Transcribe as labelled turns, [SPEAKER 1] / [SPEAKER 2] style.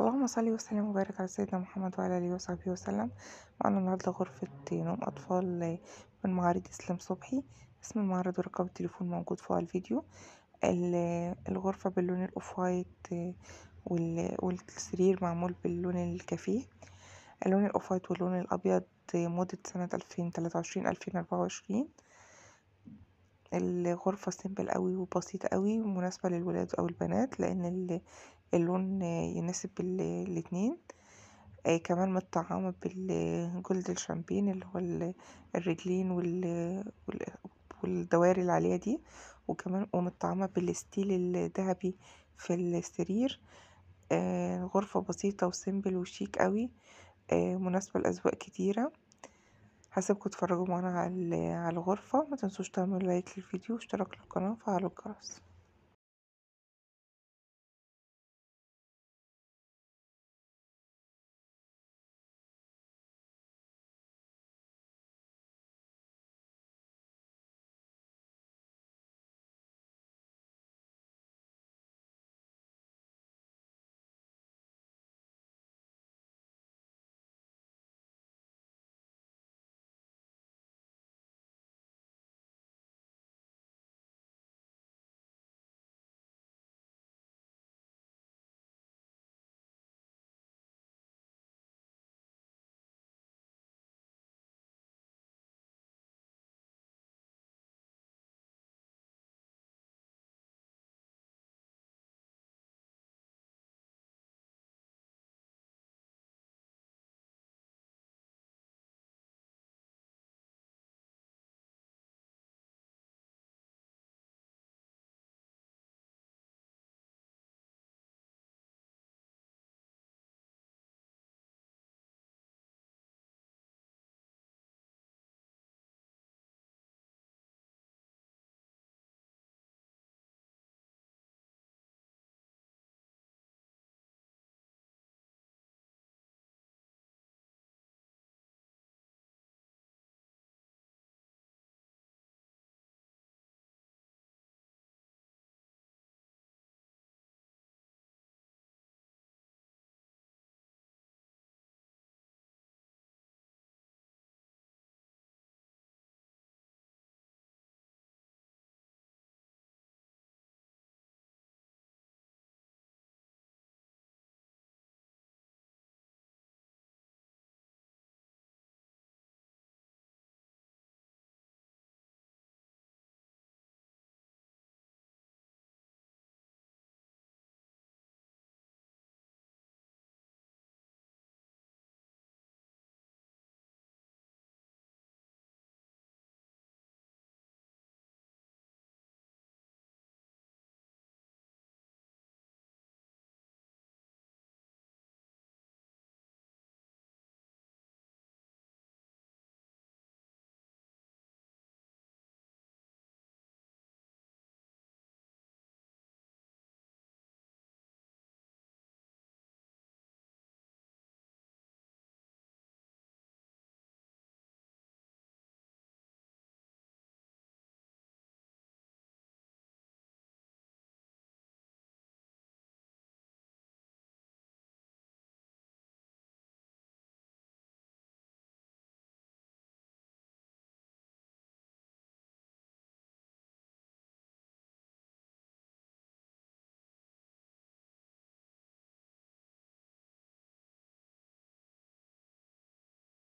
[SPEAKER 1] اللهم صل وسلم وبارك على سيدنا محمد وعلى اله وصحبه وسلم معنا النهارده غرفه نوم اطفال من معارض اسلام صبحي اسم المعرض ورقم التليفون موجود فوق الفيديو الغرفه باللون الاوف وايت والسرير معمول باللون الكافيه اللون الاوف وايت واللون الابيض مدة سنه 2023 2024 الغرفة سيمبل قوي وبسيطة قوي ومناسبة للولاد أو البنات لأن اللون يناسب الاتنين آه، كمان متطعمة بالجولد الشامبين اللي هو الرجلين والدواري العالية عليها دي وكمان ومتطعمة بالستيل الذهبي في السرير آه، غرفة بسيطة وسيمبل وشيك قوي آه، مناسبة لأذواق كتيرة هسيبكم تتفرجوا معانا على الغرفة ما تنسوش تعملوا لايك للفيديو واشتراك
[SPEAKER 2] للقناة وفعلوا الجرس